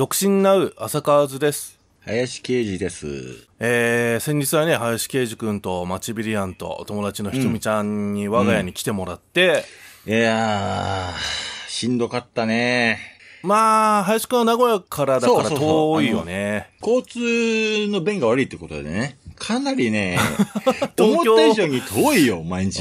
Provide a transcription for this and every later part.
独身なう浅川図です。林啓二です。えー、先日はね、林啓二君とマチビリアンと友達のひとみちゃんに我が家に来てもらって、うんうん、いやー、しんどかったねまあ、林くんは名古屋からだから遠いよね。交通の便が悪いってことでね。かなりね、思った以上に遠いよ、毎日。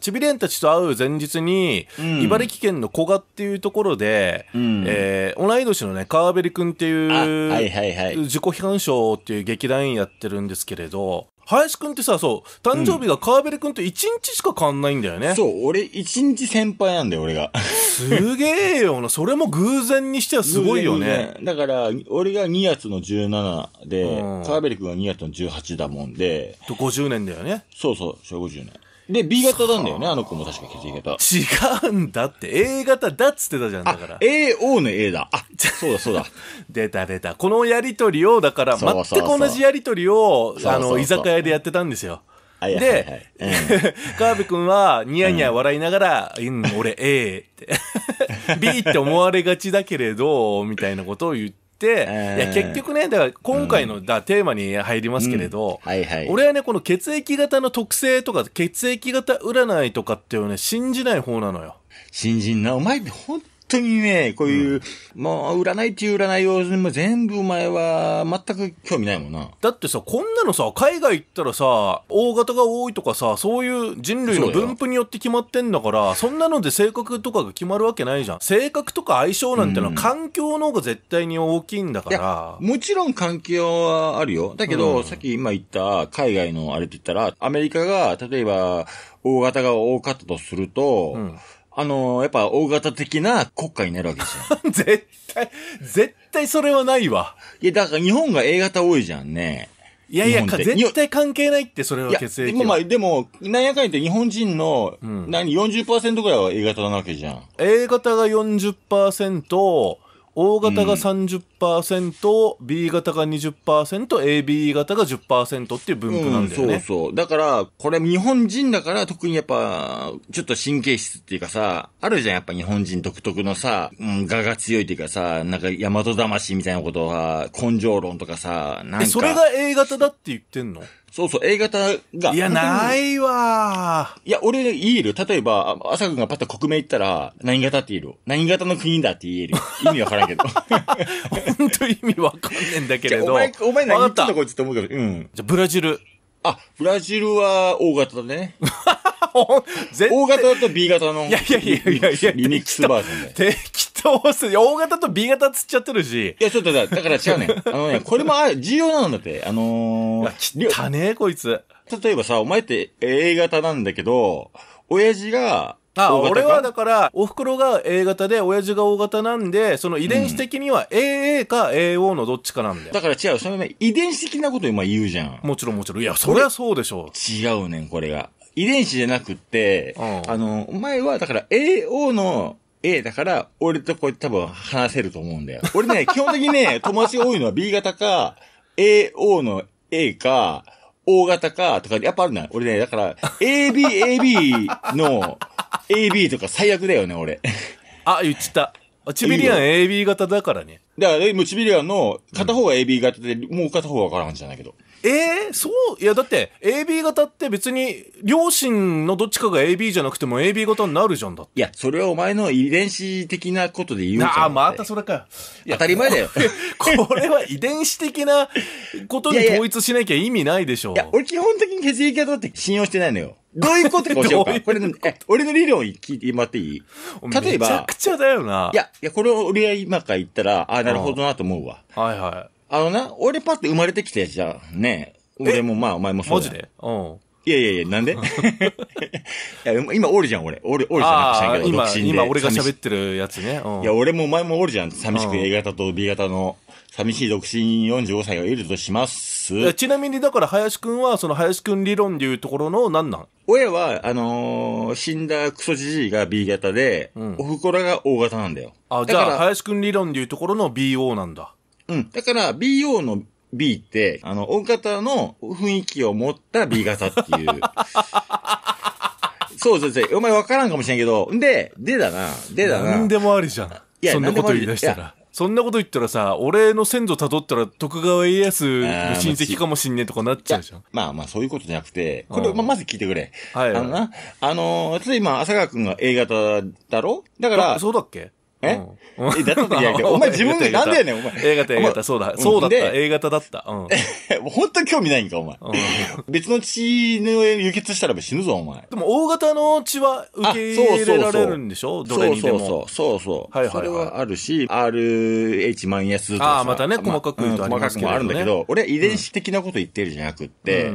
ちびれんたちと会う前日に、うん、茨城県の古賀っていうところで、うん、えー、同い年のね、川べりくんっていう、はいはいはい、自己批判賞っていう劇団員やってるんですけれど、林くんってさ、そう、誕生日が川辺くんと1日しか変わんないんだよね。うん、そう、俺1日先輩なんだよ、俺が。すげえよな。それも偶然にしてはすごいよね。だから、俺が2月の17で、川辺くんが2月の18だもんで。と50年だよね。そうそう、小50年。で、B 型なんだよね、あの子も確か血液型。違うんだって、A 型だっつってたじゃん、だから。AO の A だ。あ、そうだそうだ。出た出た。このやりとりを、だから、全く同じやりとりを、あの、居酒屋でやってたんですよ。で、川辺君はニヤニヤ笑いながら、うん、俺 A って、B って思われがちだけれど、みたいなことを言って、、えー、いや結局ねだから今回のうん、テーマに入りますけれど、うんはいはい、俺はねこの血液型の特性とか血液型占いとかっていうね信じない方なのよ。信じんなお前本当にね、こういう、うん、もう占いっていう占いを、全部お前は全く興味ないもんな。だってさ、こんなのさ、海外行ったらさ、大型が多いとかさ、そういう人類の分布によって決まってんだから、そんなので性格とかが決まるわけないじゃん。性格とか相性なんてのは環境の方が絶対に大きいんだから。うん、もちろん環境はあるよ。だけど、うん、さっき今言った海外のあれって言ったら、アメリカが、例えば、大型が多かったとすると、うんあのー、やっぱ大型的な国家になるわけじゃん。絶対、絶対それはないわ。いや、だから日本が A 型多いじゃんね。いやいや、絶対関係ないって、それは血液は。まあ、でも、なんやかんやって日本人の、何、40%ぐらいは A 型なわけじゃん。A 型が40%、O 型が30%、うん、B 型が 20%AB 型が10%っていう分布なんだよね、うん、そうそうだからこれ日本人だから特にやっぱちょっと神経質っていうかさあるじゃんやっぱ日本人独特のさ、うん、我が強いっていうかさなんか大和魂みたいなことは根性論とかさなんかそれが A 型だって言ってんのそうそう、A 型が。いや、ないわいや、俺言える。例えば、朝君がパッと国名言ったら、何型って言える。何型の国だって言える。意味わからんけど。本当意味わかんねえんだけれど。お前、お前何言ったこいつって思うけど。うん。じゃ、ブラジル。あ、ブラジルは O 型だね。大 型と B 型の。いやいやいやいやいや。リミックスバージョンで。適そうっすね。O 型と B 型つっちゃってるし。いや、ちょっとだ、だから違うね。あのね、これもあ重要なんだって。あのー、たねこいつ。例えばさ、お前って A 型なんだけど、親父が、あ、俺はだから、お袋が A 型で、親父が O 型なんで、その遺伝子的には AA か AO のどっちかなんだよ。うん、だから違う、それね、遺伝子的なこと今言うじゃん。もちろんもちろん。いや、そりゃそうでしょう。違うねん、これが。遺伝子じゃなくって、うん、あの、お前はだから AO の A だから、俺とこう多分話せると思うんだよ。俺ね、基本的にね、友達多いのは B 型か、AO の A か、O 型か、とか、やっぱあるな。俺ね、だから、AB、AB の AB とか最悪だよね、俺。あ、言っちゃった。チビリアン AB 型だからね。だから、もチビリアンの片方が AB 型で、もう片方はわからんじゃないけど。えー、そういやだって AB 型って別に両親のどっちかが AB じゃなくても AB 型になるじゃんだって。いや、それはお前の遺伝子的なことで言うんじゃん。ああ、またそれか。当たり前だよ。これは遺伝子的な ことに統一しなきゃ意味ないでしょう。いや俺基本的に血液型って信用してないのよ。どういうことか教えようか。これ、俺の理論聞いてもらっていい例えば。めちゃくちゃだよな。いや、いや、これを俺は今から言ったら、ああ、なるほどなと思うわ。はいはい。あのな、俺パって生まれてきて、じゃあ、ね。俺もまあ、お前もそうマジでうん。いやいやいや、なんで いや今おるじゃん、俺。おる、おるじゃん、今、今俺が喋ってるやつね。いや、俺もお前もおるじゃん。寂しく A 型と B 型の寂しい独身45歳がいるとします。ちなみに、だから、林くんは、その、林くん理論でいうところの、なんなん親は、あのー死んだクソじじいが B 型で、んおふくろが O 型なんだよ。あ、じだかゃあ、ら林くん理論でいうところの BO なんだ。うん。だから BO の B って、あの、大型の雰囲気を持った B 型っていう。そうそうそう。お前分からんかもしれんけど。んで、でだな。でだな。何でもありじゃん。いや、そんなこと言い出したら。そんなこと言ったらさ、俺の先祖辿ったら徳川家康の親戚かもしんねえとかなっちゃうじゃん。まあまあそういうことじゃなくて、これ、まあ、まず聞いてくれ。はい、はい、あのな、あのー、つい今、朝川くんが A 型だろだから。そうだっけえ、うん、え、だった時や お前自分でなんだよねお前。A 型 A 型、そうだ、そうだった、A 型だった。うん。本当に興味ないんか、お前。別の血の輸血したら死ぬぞ、お前。でも、大型の血は受け入れられるんでしょどれにでも。そうそうそう。はいはい。それはあるし、RH 万円数とか。ああ、またね、細かく言うとありますけど。細かくもあるんだけど、俺遺伝子的なこと言ってるじゃなくって、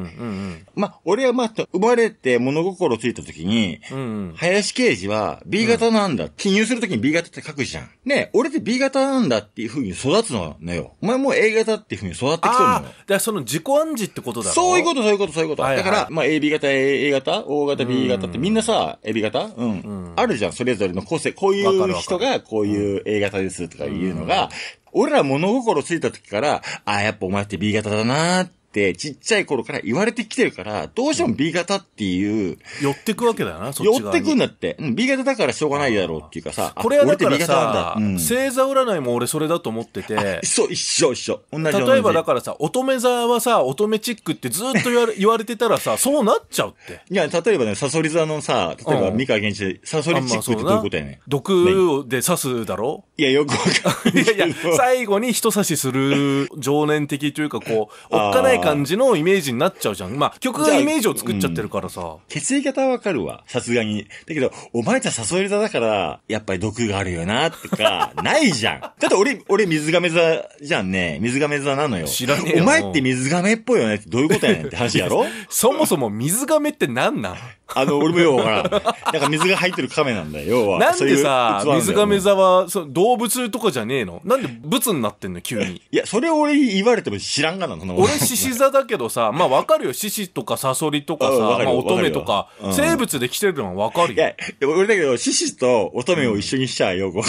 まあ、俺はまあ、生まれて物心ついた時に、林刑事は B 型なんだ。記入するときに B 型って書書じゃん。ね俺って B 型なんだっていう風に育つのよ。お前もう A 型っていう風に育ってきてるのよ。だからその自己暗示ってことだろそういうこと、そういうこと、そういうこと。はいはい、だから、まあ AB 型、A 型、O 型、B 型ってみんなさ、AB 型、うん、うん、あるじゃん、それぞれの個性。こういう人がこういう A 型ですとかいうのが、俺ら物心ついた時から、ああ、やっぱお前って B 型だなーって、ってちっちゃい頃から言われてきてるから、どうしても B 型っていう。寄ってくわけだよな、そっち寄ってくんだって。うん、B 型だからしょうがないだろうっていうかさ。これはだからさ、うん、星座占いも俺それだと思ってて。そう、一緒一緒。同じ例えばだからさ、乙女座はさ、乙女チックってずっと言われ 言われてたらさ、そうなっちゃうって。いや、例えばね、サソリ座のさ、例えば三河現地で、サソリチックってどういうことやね。毒で刺すだろいや、よくわかんない。いやいや、最後に人差しする情念的というか、こう、おっかない感じのイメージになっちゃうじゃん。まあ、曲がイメージを作っちゃってるからさ。うん、血液型はわかるわ。さすがに。だけど、お前たち誘い座だから、やっぱり毒があるよな、とか、ないじゃん。だって俺、俺水亀座じゃんね。水亀座なのよ。知らねえよ。お前って水亀っぽいよねどういうことやねんって話やろ そもそも水亀って何なんあの、俺もようわからん。か水が入ってる亀なんだよ、要は。なんでさ、うう水亀座はそ動物とかじゃねえのなんで仏になってんの急に。いや、それ俺言われても知らんがな、その俺、獅子座だけどさ、まあわかるよ。獅子とかサソリとかさ、まあ、乙女とかうん生物で来てるのはわかるいよ。や、俺だけど、獅子と乙女を一緒にしちゃうよくん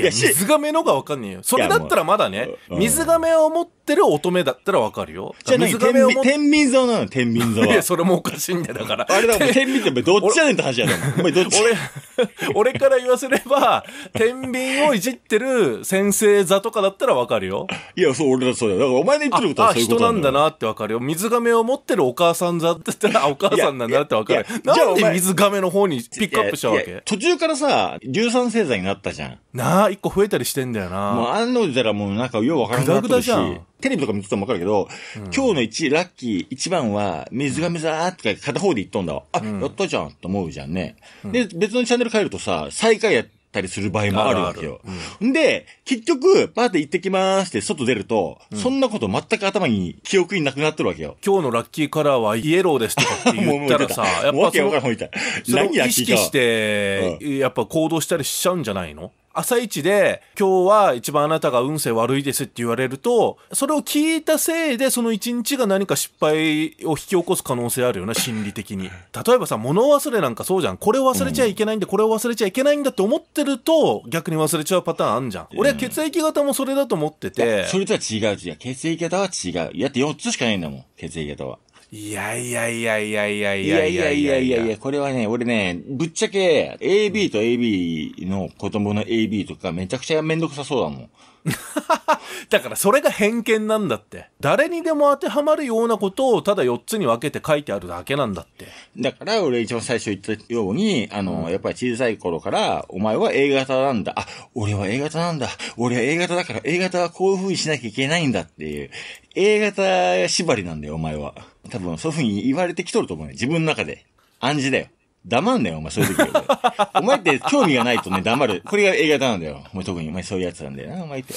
いや、水亀のがわかんねえよ。それだったらまだね、水亀を持ってる乙女だったらわかるよ。じゃあ水亀を持って天秤座なの、天秤座は。いや、それもおかしいんだよ、だから。あれだ、天秤ってどっちやねんって話やろ。お前どっち俺、俺から言わせれば、天秤をいじってる先生座とかだったらわかるよ。いや、そう、俺だそうだよ。だからお前の言ってることはそういうことなんだ。人なんだなってわかるよ。水亀を持ってるお母さん座って言ったら、お母さんなんだってわかる。なんで水亀の方にピックアップしちゃうわけ途中からさ、硫酸星座になったじゃん。なあ、一個増えたりしてんだよな。もう、案の定たらもうなんかようわからなくるし、テレビとか見てたもわかるけど、うん、今日の1ラッキー、1番は、水がめざーって片方で言っとんだわ。あ、うん、やったじゃんって思うじゃんね。うん、で、別のチャンネル変えるとさ、最下位やったりする場合もあるわけよ。あるあるで、結局、パーで行ってきまーすって外出ると、そんなこと全く頭に記憶になくなってるわけよ。今日のラッキーカラーはイエローですとかって言ったらさ、やっぱその、それを意識して、やっぱ行動したりしちゃうんじゃないの朝一で今日は一番あなたが運勢悪いですって言われると、それを聞いたせいでその一日が何か失敗を引き起こす可能性あるよな、心理的に。例えばさ、物忘れなんかそうじゃん。これを忘れちゃいけないんで、これを忘れちゃいけないんだって思ってると、逆に忘れちゃうパターンあんじゃん。俺は血液型もそれだと思ってて。それとは違う違う。血液型は違う。やって4つしかないんだもん、血液型は。いやいやいやいやいやいやいやいやいやいやこれはね、俺ね、ぶっちゃけ、AB と AB の子供の AB とかめちゃくちゃめんどくさそうだもん。だからそれが偏見なんだって。誰にでも当てはまるようなことをただ4つに分けて書いてあるだけなんだって。だから俺一番最初言ったように、あの、うん、やっぱり小さい頃から、お前は A 型なんだ。あ、俺は A 型なんだ。俺は A 型だから A 型はこういう風にしなきゃいけないんだっていう。A 型縛りなんだよ、お前は。多分そういう風に言われてきとると思うね。自分の中で。暗示だよ。黙んなよ、お前、そういう時は。お前って興味がないとね、黙る。これが映画なんだよ。お前特に、お前そういうやつなんだよな、お前って。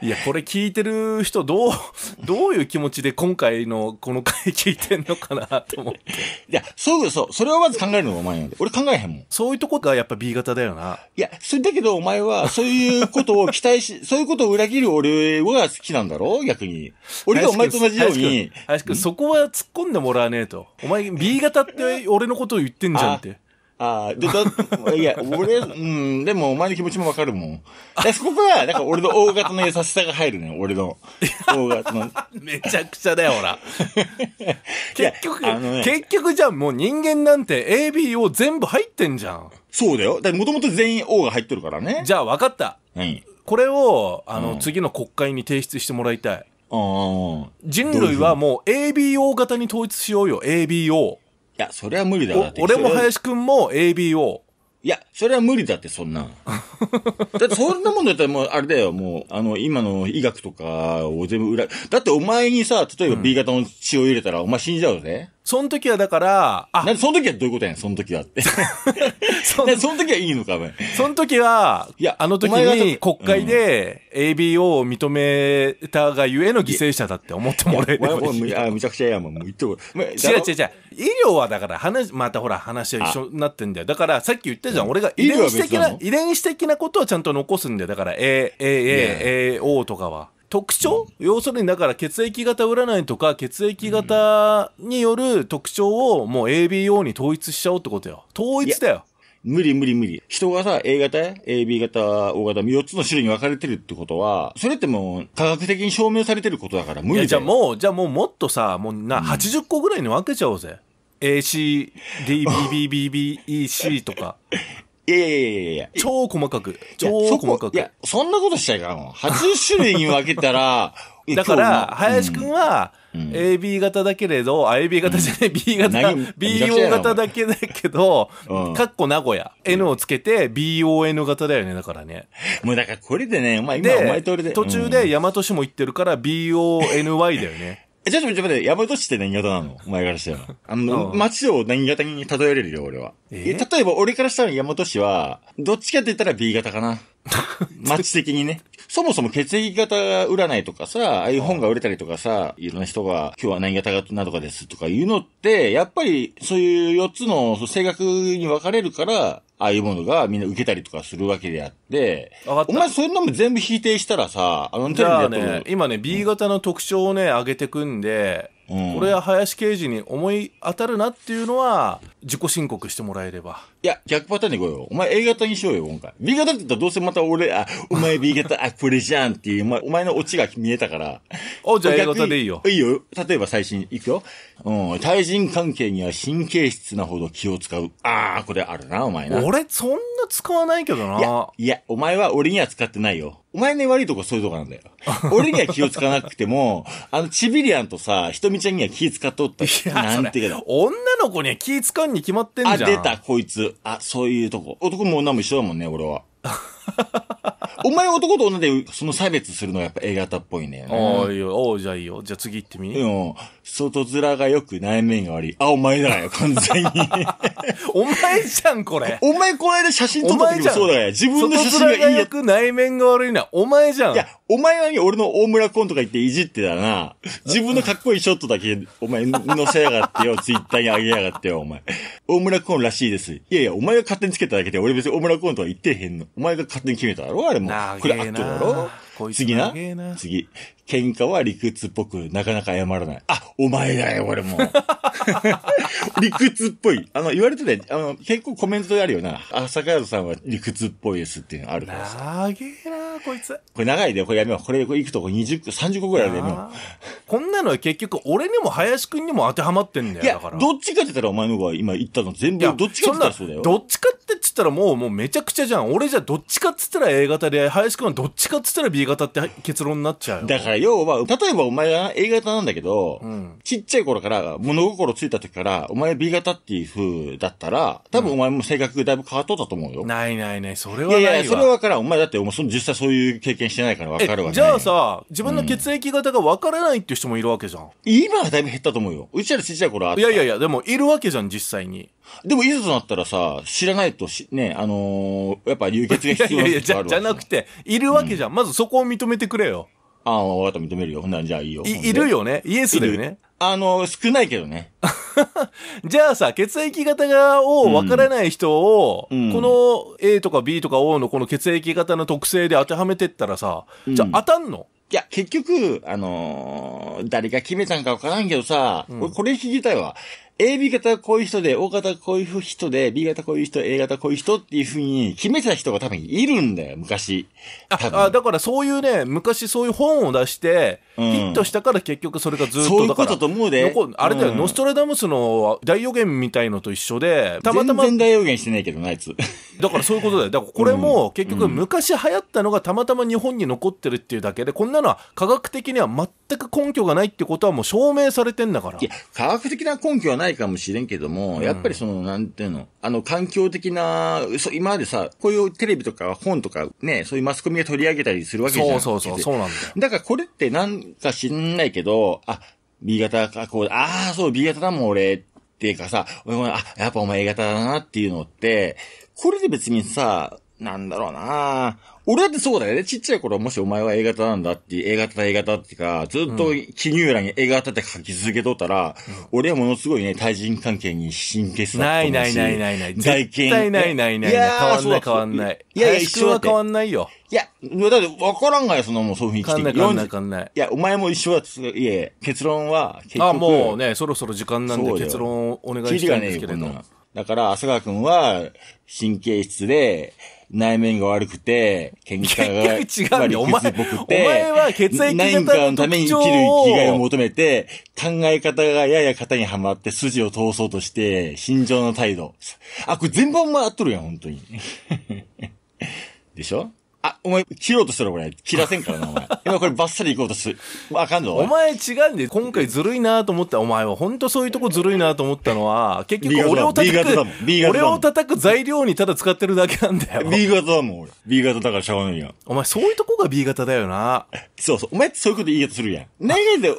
いや、これ聞いてる人、どう、どういう気持ちで今回のこの回聞いてんのかなと思って。いや、そうそう。それをまず考えるのがお前なんで。俺考えへんもん。そういうとこがやっぱ B 型だよな。いや、それだけどお前は、そういうことを期待し、そういうことを裏切る俺は好きなんだろ逆に。俺がお前と同じように。林くん、そこは突っ込んでもらわねえと。お前 B 型って俺のことを言ってんじゃんって。ああ、で、だ、いや、俺、うん、でもお前の気持ちもわかるもん。そこが、んか俺の大型の優しさが入るね、俺の。大型の。めちゃくちゃだよ、ほら。結局、ね、結局じゃあもう人間なんて ABO 全部入ってんじゃん。そうだよ。だもともと全員 O が入ってるからね。じゃあわかった。何これを、あの、うん、次の国会に提出してもらいたい。人類はもう ABO 型に統一しようよ、ABO。や、それは無理だわ。俺も林くんも AB o いや、それは無理だって、そんな。だってそんなもんだったらもう、あれだよ、もう、あの、今の医学とかを全部裏、だってお前にさ、例えば B 型の血を入れたら、お前死んじゃうぜ。その時はだから、あ、なんでその時はどういうことやんその時はって。そのその時はいいのか、その時は、いや、あの時に国会で ABO を認めたがゆえの犠牲者だって思ってもらえれいや、むちゃくちゃやもん。もう言ってこ違う違う違う。医療はだから、話、またほら話は一緒になってんだよ。だから、さっき言ったじゃん。俺が遺伝子的な、遺伝子的なことはちゃんと残すんだよ。だから、A、A、A、A、O とかは。特徴、要するにだから血液型占いとか血液型による特徴をもう ABO に統一しちゃおうってことよ。統一だよ。無理無理無理。人がさ、A 型、AB 型、O 型、4つの種類に分かれてるってことは、それってもう科学的に証明されてることだから無理だよ。じゃあもう、じゃあもうもっとさ、もうな、80個ぐらいに分けちゃおうぜ。AC、DBBBEC b とか。いやいやいやいやいや。超細かく。超細かく。いや、そんなことしちゃいかんわ。80種類に分けたら、だから、林くんは、AB 型だけれど、あ、AB 型じゃない、B 型、BO 型だけだけど、かっこ名古屋、N をつけて BON 型だよね、だからね。もうだからこれでね、まい今お前で。途中で大和市も行ってるから BONY だよね。え、ちょっと待って、山市って何型なのお前からしたら。あの、街を何型に例えれるよ、俺は。え例えば、俺からしたら山本市は、どっちかって言ったら B 型かな。街的にね。そもそも血液型占いとかさ、ああいう本が売れたりとかさ、いろんな人が今日は何型がなとかですとかいうのって、やっぱりそういう4つの性格に分かれるから、ああいうものがみんな受けたりとかするわけであって、お前そうのも全部否定したらさ、あのテレビやってね、今ね、B 型の特徴をね、上げてくんで、うん、これは林刑事に思い当たるなっていうのは、自己申告してもらえれば。いや、逆パターンでいこうよ。お前 A 型にしようよ、今回。B 型って言ったらどうせまた俺、あ、お前 B 型、あ、これじゃんっていう、お前、お前のオチが見えたから。お、じゃあ A 型でいいよ。いいよ。例えば最新、いくよ。うん、対人関係には神経質なほど気を使う。ああ、これあるな、お前な。俺、そんな使わないけどな。いや、いや、お前は俺には使ってないよ。お前ね、悪いとこそういうとこなんだよ。俺には気を使わなくても、あの、チビリアンとさ、ひとみちゃんには気使っとった。いや、なんてけど。女の子には気使うに決まってんじゃん。あ、出た、こいつ。あ、そういうとこ。男も女も一緒だもんね、俺は。お前男と女でその差別するのはやっぱ A 型っぽいんだよね。ああ、いいよ。おあ、じゃあいいよ。じゃあ次行ってみ。うん。外面が良く内面が悪い。あ、お前だよ、完全に。お前じゃん、これ。お前この間写真撮った時もそうだよ。自分の写真が外面が良く内面が悪いな。お前じゃん。いや、お前はね俺の大村コンとか言っていじってたな。自分のかっこいいショットだけ、お前乗せやがってよ、ツイッターに上げやがってよ、お前。大村コンらしいです。いやいや、お前が勝手につけただけで、俺別に大村コンとは言ってへんの。お前が勝手に決めただろあれも。これあっだろ次な次。喧嘩は理屈っぽく、なかなか謝らない。あ、お前だよ、俺も。理屈っぽい。あの、言われてて、あの、結構コメントであるよな。あ、坂宿さんは理屈っぽいですっていうのあるからさ。なげえなこいつ。これ長いで、これやめよう。これ、いくとこ20個、30個ぐらいあるやめよう。こんなのは結局、俺にも林くんにも当てはまってんだよ。いや、だから。どっちかって言ったらお前の方が今言ったの全部、どっちかって言ったらそうだよ。どっちかって言ったらもう、もうめちゃくちゃじゃん。俺じゃどっちかって言ったら A 型で、林くんはどっちかって言ったら B 型って結論になっちゃうよ。だから要は、例えばお前が A 型なんだけど、うん、ちっちゃい頃から、物心ついた時から、お前 B 型っていう風だったら、多分お前も性格だいぶ変わっとったと思うよ。うん、ないないない、それはないわ。いやいや、それはから、お前だって、お前その実際そういう経験してないから分かるわね。じゃあさ、自分の血液型が分からないっていう人もいるわけじゃん。今はだいぶ減ったと思うよ。うちらちっちゃい頃あった。いやいやいや、でもいるわけじゃん、実際に。でも、いざとなったらさ、知らないとし、ね、あのー、やっぱ流血が必要ないやいやじゃ、じゃなくて、いるわけじゃん。うん、まずそこを認めてくれよ。ああ、わかった、認めるよ。ほんなら、じゃあいいよ。い、いるよね。イエスだよね。あの、少ないけどね。じゃあさ、血液型が、を分からない人を、うん、この A とか B とか O のこの血液型の特性で当てはめてったらさ、うん、じゃあ当たんのいや、結局、あのー、誰が決めたんかわからんけどさ、うん、これ聞きたいわ。AB 型こういう人で、O 型こういう人で、B 型こういう人、A 型こういう人っていうふうに決めてた人が多分いるんだよ、昔。ああ、だからそういうね、昔そういう本を出して、ヒットしたから結局それがずっとそういうことと思うで。あれだよ、うん、ノストラダムスの大予言みたいのと一緒で、たまたま。全然大予言してないけどな、あいつ。だからそういうことだよ。だからこれも結局昔流行ったのがたまたま日本に残ってるっていうだけで、こんなのは科学的には全く根拠がないってことはもう証明されてんだから。いや、科学的な根拠はないないかもしれんけども、うん、やっぱりその、なんていうの、あの、環境的な、そ今までさ、こういうテレビとか本とかね、そういうマスコミが取り上げたりするわけじゃなそうそうそう、そうなんだよ。だからこれってなんか知んないけど、あ、B 型か、こう、ああ、そう、B 型だもん、俺、っていうかさ、あ、やっぱお前 A 型だなっていうのって、これで別にさ、なんだろうな俺だってそうだよね。ちっちゃい頃、もしお前は A 型なんだって、A 型だ A 型ってか、ずっと記入欄に A 型って書き続けとったら、うん、俺はものすごいね、対人関係に神経質だったないないないないない。絶対ないないない。いや変わんない変わんない。いやいや、一緒は変わんないよ。いや、だって分からんがよ、そのもうそういうふうに生きていわかんない。いや、お前も一緒だっいえ、結論は結局。あ、もうね、そろそろ時間なんで結論をお願いしたいんですけれど。だから、浅川くんは、神経質で、内面が悪くて、喧嘩が悪いくず僕て、お前は血液型何かのために生きる生きがいを求めて、考え方がやや型にはまって筋を通そうとして、心情の態度。あ、これ全部お前合っとるやん、本当に。でしょあ、お前、切ろうとしたらこれ。切らせんからな、お前。今これバッサリ行こうとし、あかんぞ。お前違うんで、今回ずるいなと思った、お前は。ほんとそういうとこずるいなと思ったのは、結局俺を叩く、俺を叩く材料にただ使ってるだけなんだよ。B 型だもん、俺。B 型だからしゃがないやお前、そういうとこが B 型だよな。そうそう。お前、そういうこと言い方するやん。ねいで、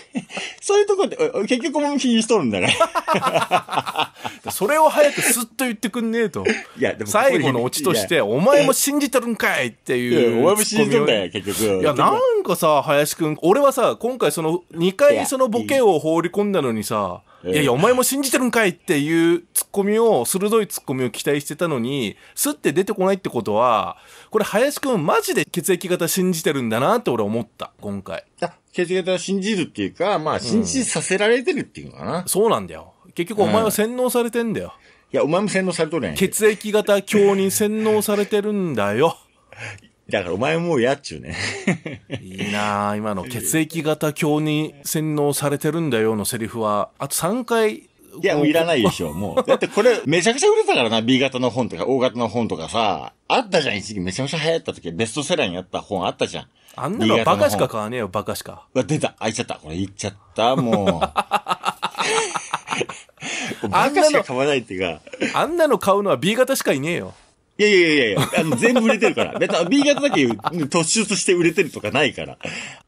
そういうとこで、結局お前気にしとるんだから。それを早くスッと言ってくんねえと。いや、でも最後のオチとして、お前も信じてるんかいないっていう。お前もんだよ、結局。いや、なんかさ、林くん、俺はさ、今回その、2回そのボケを放り込んだのにさ、いやいや、お前も信じてるんかいっていうツッコミを、鋭いツッコミを期待してたのに、スッて出てこないってことは、これ林くんマジで血液型信じてるんだなって俺思った、今回。血液型信じるっていうか、まあ信じさせられてるっていうのかな、うん。そうなんだよ。結局お前は洗脳されてんだよ。うんいや、お前も洗脳されとるやん。血液型強に洗脳されてるんだよ。だからお前もうやっちゅうね。いいなあ今の血液型鏡に洗脳されてるんだよのセリフは、あと3回いや、もういらないでしょ、もう。だってこれ、めちゃくちゃ売れたからな、B 型の本とか、O 型の本とかさ、あったじゃん、一時期めちゃくちゃ流行った時、ベストセラーにあった本あったじゃん。あんなのバカしか買わねえよ、バカしか。うわ、出た、開いちゃった。これ言っちゃった、もう。バカしか買わないっていうか。あんなの買うのは B 型しかいねえよ。いやいやいやいや、あの全部売れてるから。別に B 型だけ突出して売れてるとかないから。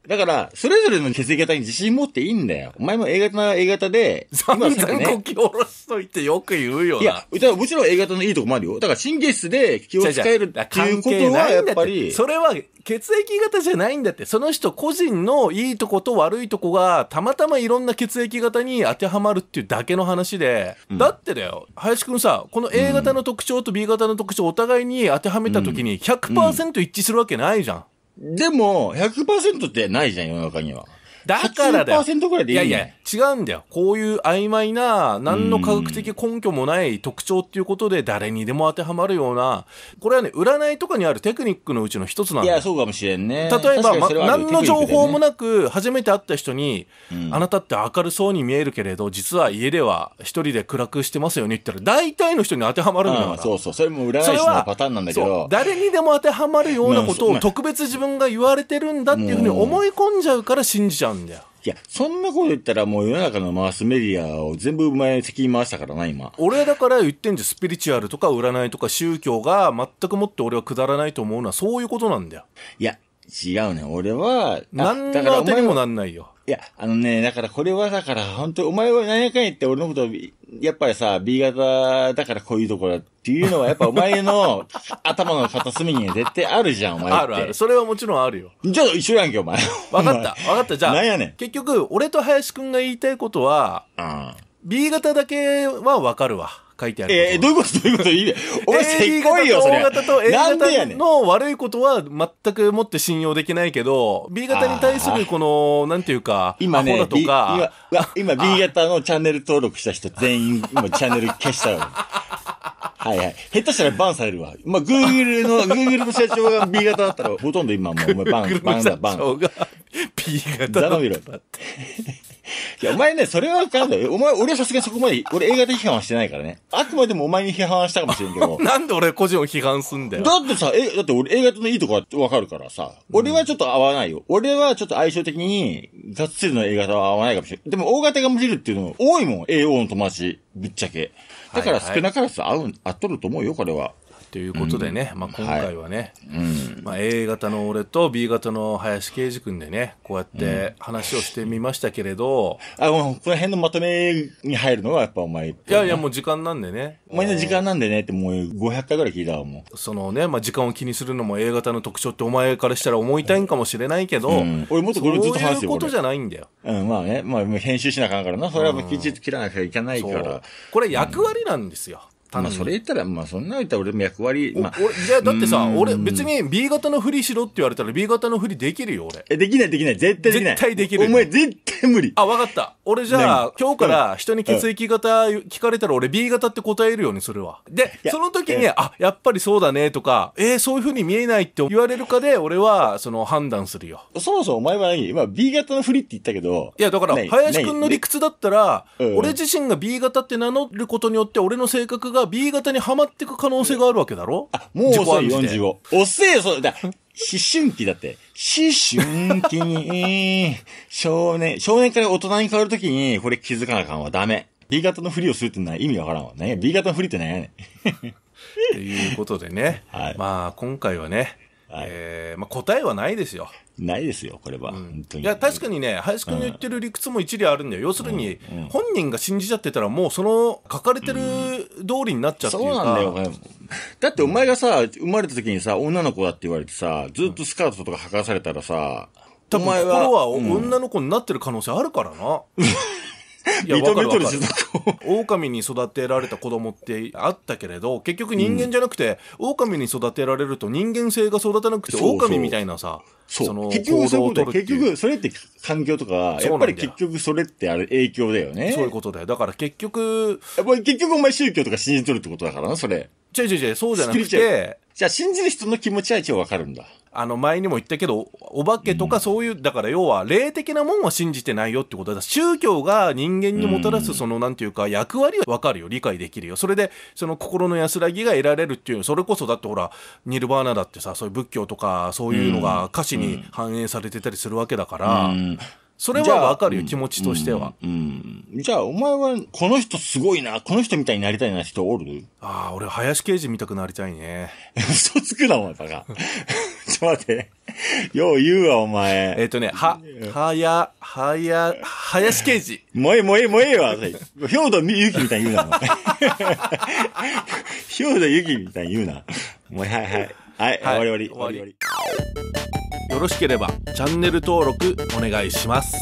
だから、それぞれの血液型に自信持っていいんだよ。お前も A 型は A 型で。散々こき下ろしといてよく言うよいや、もちろん A 型のいいとこもあるよ。だから神経質で気を使えるっていうことはやっぱり。それは血液型じゃないんだってその人個人のいいとこと悪いとこがたまたまいろんな血液型に当てはまるっていうだけの話で、うん、だってだよ林くんさこの A 型の特徴と B 型の特徴お互いに当てはめた時に100%一致するわけないじゃん、うんうん、でも100%ってないじゃん世の中にはだからだよ。ぐらいでいい、ね、いやいや、違うんだよ。こういう曖昧な、何の科学的根拠もない特徴っていうことで誰にでも当てはまるような、これはね、占いとかにあるテクニックのうちの一つなんだよ。いや、そうかもしれんね。例えば、ま、何の情報もなく、初めて会った人に、うん、あなたって明るそうに見えるけれど、実は家では一人で暗くしてますよねって言ったら、大体の人に当てはまるんだから。そうそう、それも占い師のパターンなんだけど。誰にでも当てはまるようなことを特別自分が言われてるんだっていうふうに思い込んじゃうから信じちゃう。ゃうんだよ。いや、そんなこと言ったらもう世の中のマスメディアを全部お前責任回したからな、今。俺だから言ってんじゃん。スピリチュアルとか占いとか宗教が全くもって俺はくだらないと思うのはそういうことなんだよ。いや、違うね。俺は、何の当てにもなんないよ。いや、あのね、だからこれはだから、本当お前は何やかん言って俺のこと、やっぱりさ、B 型だからこういうところっていうのは、やっぱお前の 頭の片隅に絶対あるじゃん、お前って。あるある。それはもちろんあるよ。じゃあ一緒やんけ、お前。わかった、わかった。じゃあ、なんやねん。結局、俺と林くんが言いたいことは、うん、B 型だけはわかるわ。書いてある。えー、どういうことどういうこといいね。お前、せっこいよ、それ。A 型と A 型の悪いことは全くもって信用できないけど、B 型に対するこの、なんていうか、今ね、とか。今、今 B 型のチャンネル登録した人全員、今チャンネル消したよ。はいはい。下手したらバンされるわ。まあ、Google の、Google の社長が B 型だったら、ほとんど今もう、バン、バンだ、バン。B 型だ。頼みろ。いや、お前ね、それはわかんない。お前、俺はさすがにそこまで、俺映画で批判はしてないからね。あくまでもお前に批判したかもしれんけど。なんで俺個人を批判すんだよ。だってさ、え、だって俺映画のいいとこはわかるからさ、俺はちょっと合わないよ。俺はちょっと相性的に、がっつりの映画とは合わないかもしれん。でも大型がむしるっていうの多いもん、AO の友達、ぶっちゃけ。だから少なからず合う、合っとると思うよ、これは。ということでね、うん、まあ、今回はね、はい、まあ、A 型の俺と B 型の林啓司君でね、こうやって話をしてみましたけれど。うん、あ、もうこの辺のまとめに入るのは、やっぱお前、いやいや、もう時間なんでね。お前の時間なんでねってもう500回ぐらい聞いたわ、もう。そのね、まあ、時間を気にするのも A 型の特徴ってお前からしたら思いたいんかもしれないけど、うん、俺もっとこれずっと話すよ。そういうことじゃないんだよ。うん、まあね、まあ編集しなあかんからな、それはもうきちっと切らなきゃいけないから。これ役割なんですよ。まあ、それ言ったら、まあ、そんな言ったら俺も役割、まあ。じゃだってさ、俺、別に B 型のふりしろって言われたら B 型のふりできるよ、俺。え、できない、できない。絶対できない。絶対できる。お前、絶対無理。あ、わかった。俺じゃあ、今日から人に血液型聞かれたら俺 B 型って答えるようにするわ。で、その時に、あ、やっぱりそうだね、とか、えー、そういうふうに見えないって言われるかで、俺は、その、判断するよ。そもそもお前は何今、B 型のふりって言ったけど。いや、だから、林くんの理屈だったら、俺自身が B 型って名乗ることによって、俺の性格がが B 型にはまっていく可能性があるわけだろあ、もう遅い45。遅え、そうだ。思春期だって。思春期に、少年、少年から大人に変わるときに、これ気づかなあかんわ。ダメ。B 型のふりをするってのは意味わからんわね。B 型のふりって何やねん。ということでね。はい、まあ、今回はね、はい、えー、まあ、答えはないですよ。ないですよ、これは。うん、いや、確かにね、林くんの言ってる理屈も一理あるんだよ。要するに、うん、本人が信じちゃってたら、もうその書かれてる通りになっちゃってそうなんだよ、だってお前がさ、生まれた時にさ、女の子だって言われてさ、ずっとスカートとか履かされたらさ、多分心は女の子になってる可能性あるからな。認めとるし、狼に育てられた子供ってあったけれど結局人間じゃなくて、オカ狼に育てられると人間性が育たなくて狼みたいなさその結局そ結局それって環境とかやっぱり結局それってあれ影響だよねそういうことだよだから結局やっぱり結局お前宗教とか信じとるってことだからなそれ違う違う違う、そうじゃなくて。じゃあ信じる人の気持ちは一応わかるんだ。あの、前にも言ったけど、お化けとかそういう、だから要は、霊的なもんは信じてないよってことだ。宗教が人間にもたらす、その、なんていうか、役割はわかるよ。理解できるよ。それで、その心の安らぎが得られるっていう、それこそ、だってほら、ニルバーナだってさ、そういう仏教とか、そういうのが歌詞に反映されてたりするわけだから。うんうんそれはわかるよ、気持ちとしては、うん。うん。じゃあ、お前は、この人すごいな、この人みたいになりたいな人おるああ、俺、林刑事見たくなりたいね。嘘つくな、お前、バカ。ちょっと待って。よう言うわ、お前。えっ、ー、とね、は、はや、はや、林刑事。もうえもうえもうええわ、兵道ゆきみたいに言うな、兵道ゆきみたいに言うな。もうはいはい。はい、終わり終わり。終わり終わり。よろしければチャンネル登録お願いします